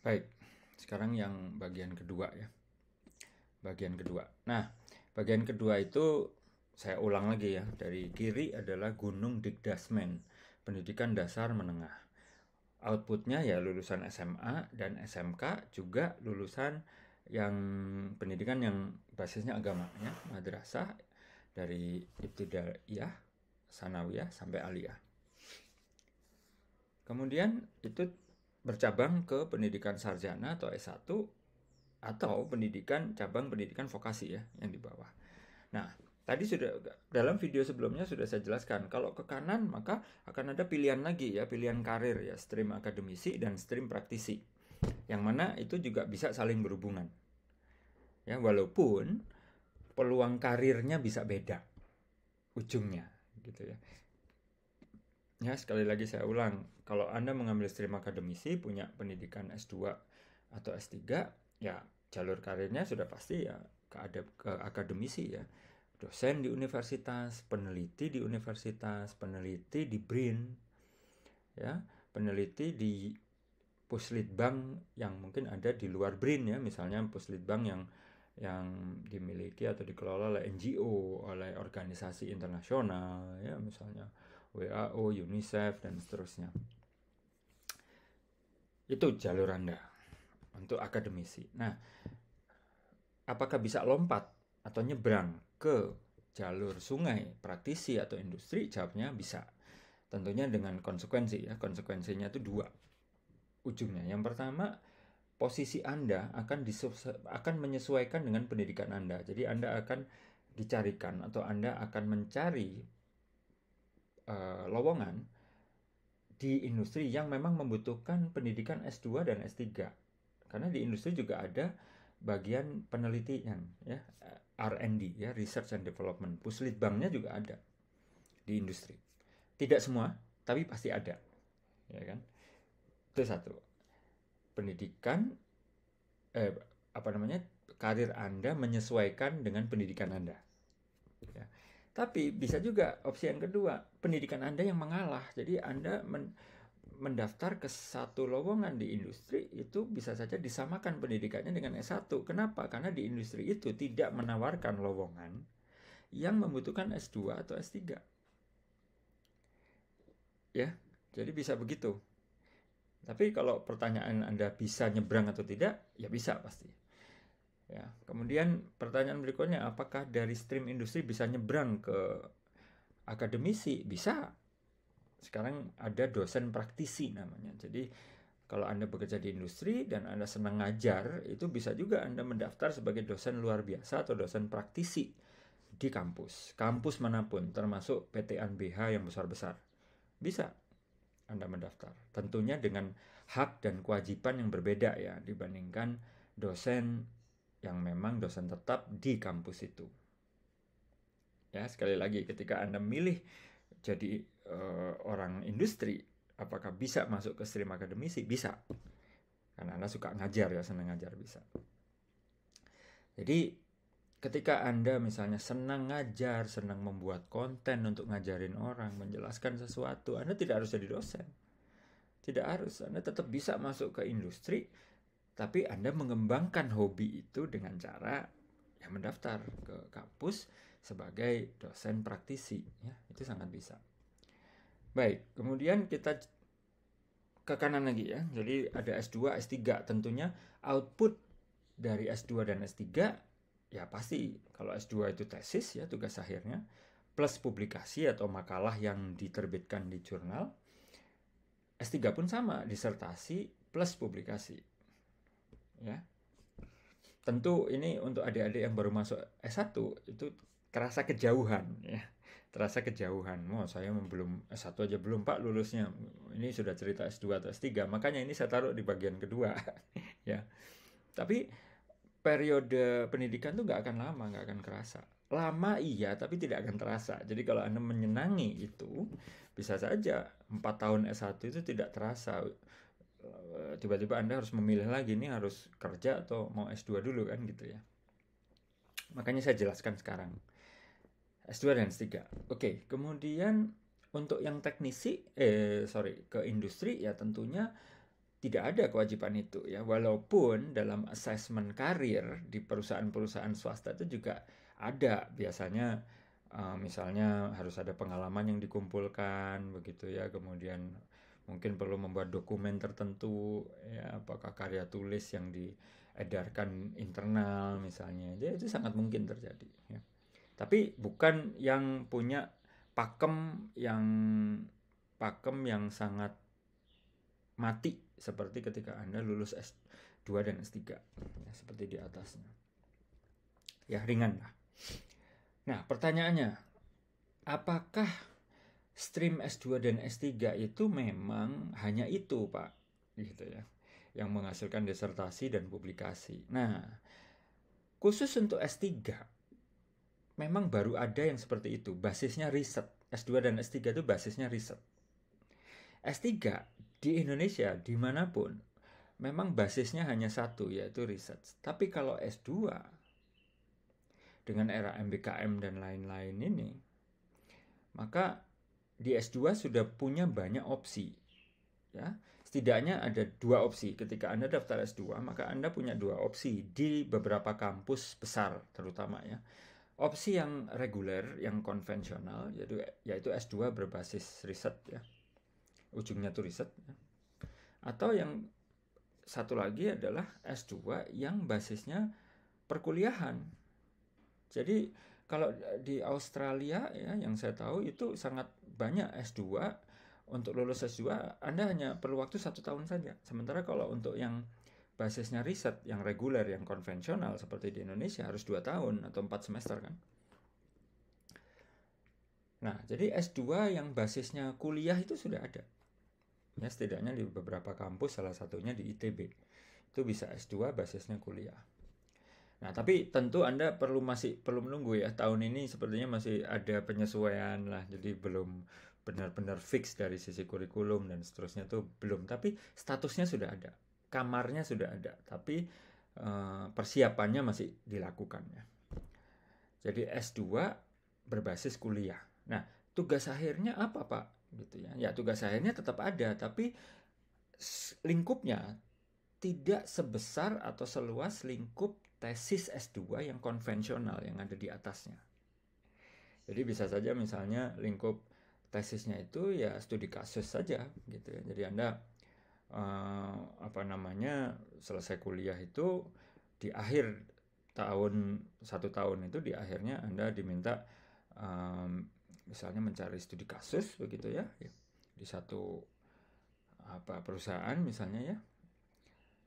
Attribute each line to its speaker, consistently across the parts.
Speaker 1: Baik, sekarang yang bagian kedua ya. Bagian kedua. Nah, bagian kedua itu saya ulang lagi ya. Dari kiri adalah Gunung Digdasmen, pendidikan dasar menengah. Outputnya ya lulusan SMA dan SMK juga lulusan yang pendidikan yang basisnya agama ya, madrasah dari ibtidaiyah, sanawiyah sampai aliyah. Kemudian itu bercabang ke pendidikan sarjana atau S1 atau pendidikan cabang pendidikan vokasi ya yang di bawah. Nah, tadi sudah dalam video sebelumnya sudah saya jelaskan kalau ke kanan maka akan ada pilihan lagi ya, pilihan karir ya, stream akademisi dan stream praktisi. Yang mana itu juga bisa saling berhubungan. Ya, walaupun peluang karirnya bisa beda ujungnya gitu ya. Ya, sekali lagi saya ulang, kalau Anda mengambil stream akademisi, punya pendidikan S2 atau S3, ya jalur karirnya sudah pasti ya ke, ke akademisi ya. Dosen di universitas, peneliti di universitas, peneliti di BRIN, ya, peneliti di puslitbang yang mungkin ada di luar BRIN ya, misalnya puslitbang yang yang dimiliki atau dikelola oleh NGO, oleh organisasi internasional ya misalnya WHO, UNICEF, dan seterusnya. Itu jalur Anda untuk akademisi. Nah, apakah bisa lompat atau nyebrang ke jalur sungai, praktisi atau industri? Jawabnya bisa. Tentunya dengan konsekuensi ya. Konsekuensinya itu dua ujungnya. Yang pertama, posisi Anda akan akan menyesuaikan dengan pendidikan Anda. Jadi Anda akan dicarikan atau Anda akan mencari uh, lowongan di industri yang memang membutuhkan pendidikan S2 dan S3. Karena di industri juga ada bagian penelitian ya, eh, R&D ya, research and development. Puslitbangnya juga ada di industri. Tidak semua, tapi pasti ada. Ya kan? Itu satu. Pendidikan eh apa namanya? karir Anda menyesuaikan dengan pendidikan Anda. Tapi bisa juga opsi yang kedua, pendidikan Anda yang mengalah. Jadi Anda men mendaftar ke satu lowongan di industri itu bisa saja disamakan pendidikannya dengan S1. Kenapa? Karena di industri itu tidak menawarkan lowongan yang membutuhkan S2 atau S3. Ya, jadi bisa begitu. Tapi kalau pertanyaan Anda bisa nyebrang atau tidak, ya bisa pasti. Ya, kemudian pertanyaan berikutnya, apakah dari stream industri bisa nyebrang ke akademisi? Bisa. Sekarang ada dosen praktisi namanya. Jadi kalau Anda bekerja di industri dan Anda senang ngajar, itu bisa juga Anda mendaftar sebagai dosen luar biasa atau dosen praktisi di kampus. Kampus manapun, termasuk pt anbh yang besar-besar. Bisa Anda mendaftar. Tentunya dengan hak dan kewajiban yang berbeda ya dibandingkan dosen yang memang dosen tetap di kampus itu. Ya, sekali lagi ketika Anda milih jadi uh, orang industri, apakah bisa masuk ke stream akademisi? Bisa. Karena Anda suka ngajar ya, senang ngajar bisa. Jadi ketika Anda misalnya senang ngajar, senang membuat konten untuk ngajarin orang, menjelaskan sesuatu, Anda tidak harus jadi dosen. Tidak harus, Anda tetap bisa masuk ke industri tapi Anda mengembangkan hobi itu dengan cara ya mendaftar ke kampus sebagai dosen praktisi ya itu sangat bisa baik kemudian kita ke kanan lagi ya jadi ada S2 S3 tentunya output dari S2 dan S3 ya pasti kalau S2 itu tesis ya tugas akhirnya plus publikasi atau makalah yang diterbitkan di jurnal S3 pun sama disertasi plus publikasi ya tentu ini untuk adik-adik yang baru masuk S1 itu terasa kejauhan ya terasa kejauhan mau saya belum S1 aja belum Pak lulusnya ini sudah cerita S2 atau S3 makanya ini saya taruh di bagian kedua ya tapi periode pendidikan tuh nggak akan lama nggak akan kerasa lama iya tapi tidak akan terasa jadi kalau anda menyenangi itu bisa saja empat tahun S1 itu tidak terasa Eh, tiba-tiba Anda harus memilih lagi nih harus kerja atau mau S2 dulu kan gitu ya. Makanya saya jelaskan sekarang. S2 dan S3. Oke, kemudian untuk yang teknisi eh sorry, ke industri ya tentunya tidak ada kewajiban itu ya. Walaupun dalam assessment karir di perusahaan-perusahaan swasta itu juga ada biasanya Uh, misalnya harus ada pengalaman yang dikumpulkan begitu ya kemudian mungkin perlu membuat dokumen tertentu ya apakah karya tulis yang diedarkan internal misalnya jadi itu sangat mungkin terjadi ya. tapi bukan yang punya pakem yang pakem yang sangat mati seperti ketika Anda lulus S2 dan S3 ya, seperti di atasnya ya ringan lah nah pertanyaannya apakah stream S2 dan S3 itu memang hanya itu, Pak, gitu ya. Yang menghasilkan disertasi dan publikasi. Nah, khusus untuk S3 memang baru ada yang seperti itu, basisnya riset. S2 dan S3 itu basisnya riset. S3 di Indonesia dimanapun memang basisnya hanya satu yaitu riset. Tapi kalau S2 dengan era MBKM dan lain-lain ini maka di S2 sudah punya banyak opsi. Ya, setidaknya ada dua opsi. Ketika Anda daftar S2, maka Anda punya dua opsi di beberapa kampus besar terutama ya. Opsi yang reguler, yang konvensional, yaitu, yaitu S2 berbasis riset ya. Ujungnya tuh riset. Ya. Atau yang satu lagi adalah S2 yang basisnya perkuliahan. Jadi kalau e, di Australia ya yang saya tahu itu sangat banyak S2 untuk lulus S2 Anda hanya perlu waktu satu tahun saja. Sementara kalau untuk yang basisnya riset yang reguler yang konvensional seperti di Indonesia harus dua tahun atau empat semester kan. Nah, jadi S2 yang basisnya kuliah itu sudah ada. Ya, setidaknya di beberapa kampus salah satunya di ITB. Itu bisa S2 basisnya kuliah. Nah, tapi tentu Anda perlu masih perlu menunggu ya. Tahun ini sepertinya masih ada penyesuaian lah. Jadi belum benar-benar fix dari sisi kurikulum dan seterusnya tuh belum. Tapi statusnya sudah ada. Kamarnya sudah ada, tapi eh, persiapannya masih dilakukan ya. Jadi S2 berbasis kuliah. Nah, tugas akhirnya apa, Pak? Gitu ya. Ya, tugas akhirnya tetap ada, tapi lingkupnya tidak sebesar atau seluas lingkup tesis S2 yang konvensional yang ada di atasnya. Jadi bisa saja misalnya lingkup tesisnya itu ya studi kasus saja gitu ya. Jadi Anda eh, apa namanya selesai kuliah itu di akhir tahun satu tahun itu di akhirnya Anda diminta um, misalnya mencari studi kasus begitu ya di satu apa perusahaan misalnya ya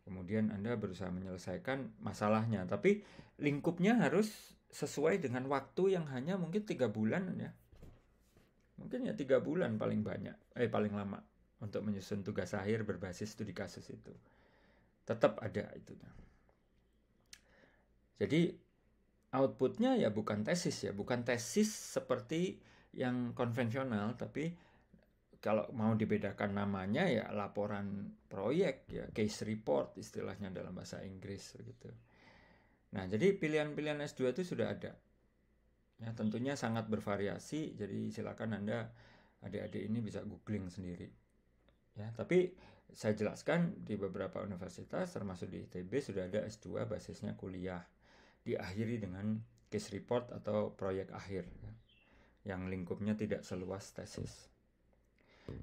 Speaker 1: kemudian Anda berusaha menyelesaikan masalahnya. Tapi lingkupnya harus sesuai dengan waktu yang hanya mungkin tiga bulan ya. Mungkin ya tiga bulan paling banyak, eh paling lama untuk menyusun tugas akhir berbasis studi kasus itu. Tetap ada itu. Jadi outputnya ya bukan tesis ya, bukan tesis seperti yang konvensional, tapi kalau mau dibedakan namanya ya laporan proyek ya case report istilahnya dalam bahasa Inggris begitu. Nah, jadi pilihan-pilihan S2 itu sudah ada. Ya, tentunya sangat bervariasi, jadi silakan Anda adik-adik ini bisa googling sendiri. Ya, tapi saya jelaskan di beberapa universitas termasuk di ITB sudah ada S2 basisnya kuliah. Diakhiri dengan case report atau proyek akhir ya. yang lingkupnya tidak seluas tesis.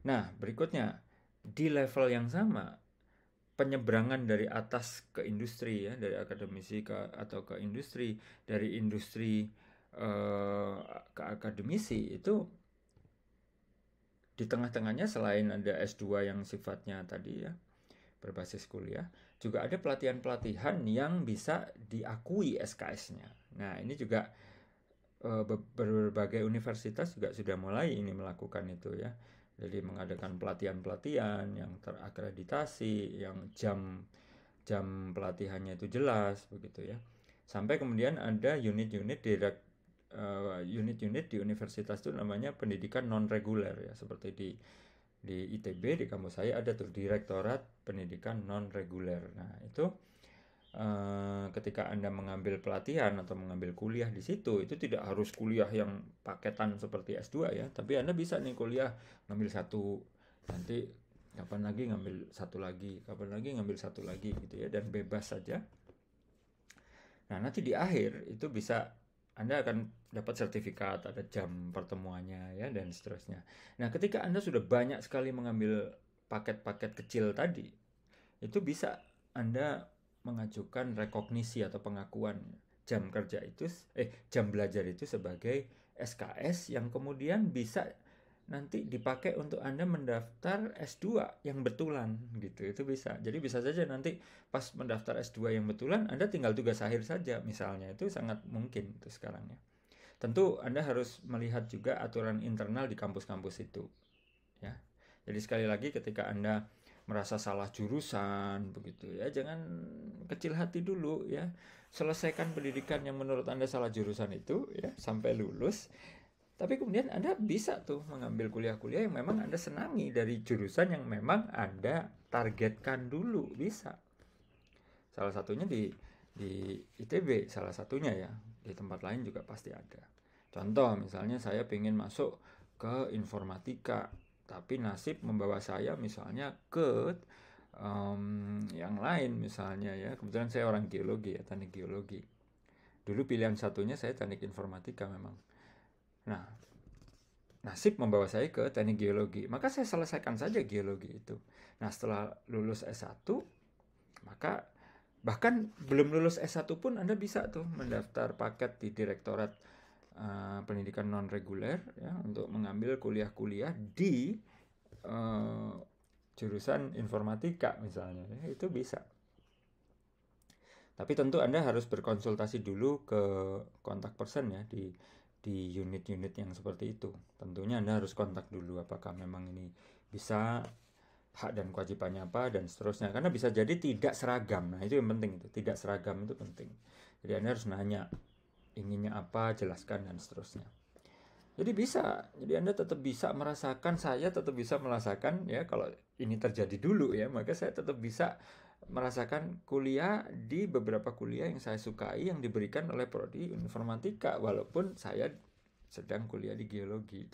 Speaker 1: Nah, berikutnya di level yang sama penyeberangan dari atas ke industri ya, dari akademisi ke atau ke industri, dari industri uh, ke akademisi itu di tengah-tengahnya selain ada S2 yang sifatnya tadi ya berbasis kuliah, juga ada pelatihan-pelatihan yang bisa diakui SKS-nya. Nah, ini juga eh, berbagai universitas juga sudah mulai ini melakukan itu ya jadi mengadakan pelatihan-pelatihan yang terakreditasi, yang jam jam pelatihannya itu jelas begitu ya. Sampai kemudian ada unit-unit direct eh, unit-unit uh, di universitas itu namanya pendidikan non reguler ya seperti di di ITB di kampus saya ada tuh direktorat pendidikan non reguler. Nah, itu Eh, ketika Anda mengambil pelatihan atau mengambil kuliah di situ, itu tidak harus kuliah yang paketan seperti S2 ya, tapi Anda bisa nih kuliah ngambil satu, nanti kapan lagi ngambil satu lagi, kapan lagi ngambil satu lagi gitu ya, dan bebas saja. Nah, nanti di akhir itu bisa Anda akan dapat sertifikat, ada jam pertemuannya ya, dan seterusnya. Nah, ketika Anda sudah banyak sekali mengambil paket-paket kecil tadi, itu bisa Anda mengajukan rekognisi atau pengakuan jam kerja itu eh jam belajar itu sebagai SKS yang kemudian bisa nanti dipakai untuk Anda mendaftar S2 yang betulan gitu. Itu bisa. Jadi bisa saja nanti pas mendaftar S2 yang betulan Anda tinggal tugas akhir saja misalnya. Itu sangat mungkin itu sekarang ya. Tentu Anda harus melihat juga aturan internal di kampus-kampus itu. Ya. Jadi sekali lagi ketika Anda merasa salah jurusan begitu ya jangan kecil hati dulu ya selesaikan pendidikan yang menurut anda salah jurusan itu ya sampai lulus tapi kemudian anda bisa tuh mengambil kuliah-kuliah yang memang anda senangi dari jurusan yang memang anda targetkan dulu bisa salah satunya di di itb salah satunya ya di tempat lain juga pasti ada contoh misalnya saya ingin masuk ke informatika tapi nasib membawa saya misalnya ke um, yang lain misalnya ya kebetulan saya orang geologi ya teknik geologi dulu pilihan satunya saya teknik informatika memang nah nasib membawa saya ke teknik geologi maka saya selesaikan saja geologi itu nah setelah lulus S1 maka bahkan belum lulus S1 pun Anda bisa tuh mendaftar paket di direktorat uh, pendidikan non reguler ya untuk mengambil kuliah-kuliah di uh, jurusan informatika misalnya ya, itu bisa tapi tentu anda harus berkonsultasi dulu ke kontak person ya di di unit-unit yang seperti itu tentunya anda harus kontak dulu apakah memang ini bisa hak dan kewajibannya apa dan seterusnya karena bisa jadi tidak seragam nah itu yang penting itu tidak seragam itu penting jadi anda harus nanya inginnya apa jelaskan dan seterusnya jadi bisa jadi anda tetap bisa merasakan saya tetap bisa merasakan ya kalau ini terjadi dulu ya maka saya tetap bisa merasakan kuliah di beberapa kuliah yang saya sukai yang diberikan oleh prodi informatika walaupun saya sedang kuliah di geologi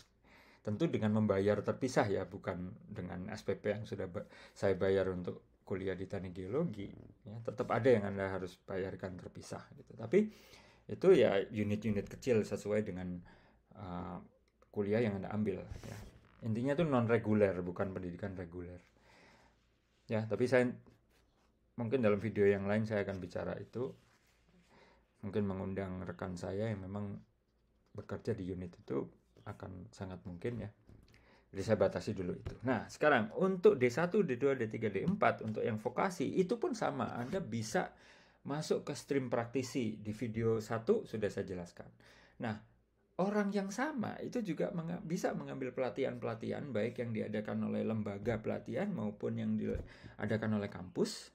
Speaker 1: tentu dengan membayar terpisah ya bukan dengan SPP yang sudah saya bayar untuk kuliah di teknik geologi ya tetap ada yang anda harus bayarkan terpisah gitu tapi itu ya unit-unit kecil sesuai dengan uh, kuliah yang anda ambil ya. intinya itu non reguler bukan pendidikan reguler ya tapi saya mungkin dalam video yang lain saya akan bicara itu mungkin mengundang rekan saya yang memang bekerja di unit itu akan sangat mungkin ya jadi saya batasi dulu itu. Nah, sekarang untuk D1, D2, D3, D4 untuk yang vokasi itu pun sama. Anda bisa masuk ke stream praktisi di video 1 sudah saya jelaskan. Nah, orang yang sama itu juga meng bisa mengambil pelatihan-pelatihan baik yang diadakan oleh lembaga pelatihan maupun yang diadakan oleh kampus.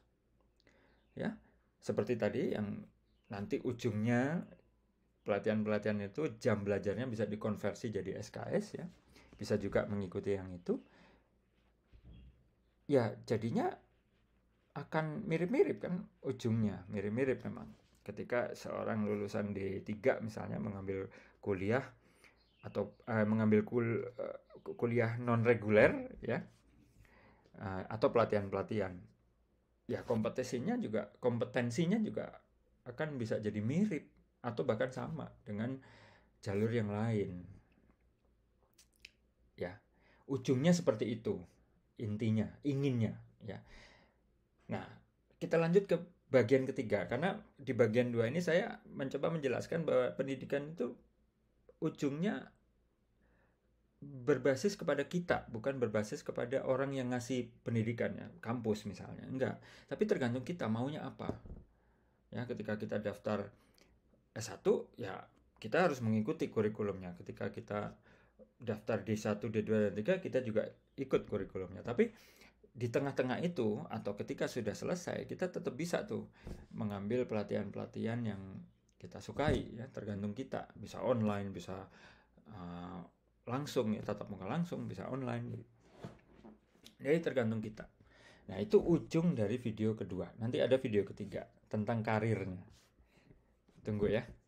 Speaker 1: Ya, seperti tadi yang nanti ujungnya pelatihan-pelatihan itu jam belajarnya bisa dikonversi jadi SKS ya. Bisa juga mengikuti yang itu. Ya, jadinya akan mirip-mirip kan ujungnya mirip-mirip memang ketika seorang lulusan D3 misalnya mengambil kuliah atau uh, mengambil kul, uh, kuliah non reguler ya uh, atau pelatihan-pelatihan ya kompetensinya juga kompetensinya juga akan bisa jadi mirip atau bahkan sama dengan jalur yang lain ya ujungnya seperti itu intinya inginnya ya Nah, kita lanjut ke bagian ketiga karena di bagian dua ini saya mencoba menjelaskan bahwa pendidikan itu ujungnya berbasis kepada kita, bukan berbasis kepada orang yang ngasih pendidikannya, kampus misalnya, enggak. Tapi tergantung kita maunya apa. Ya, ketika kita daftar S1, ya kita harus mengikuti kurikulumnya. Ketika kita daftar D1, D2, dan D3, kita juga ikut kurikulumnya. Tapi di tengah-tengah itu atau ketika sudah selesai kita tetap bisa tuh mengambil pelatihan-pelatihan yang kita sukai ya tergantung kita bisa online bisa uh, langsung ya tatap muka langsung bisa online jadi tergantung kita nah itu ujung dari video kedua nanti ada video ketiga tentang karirnya tunggu ya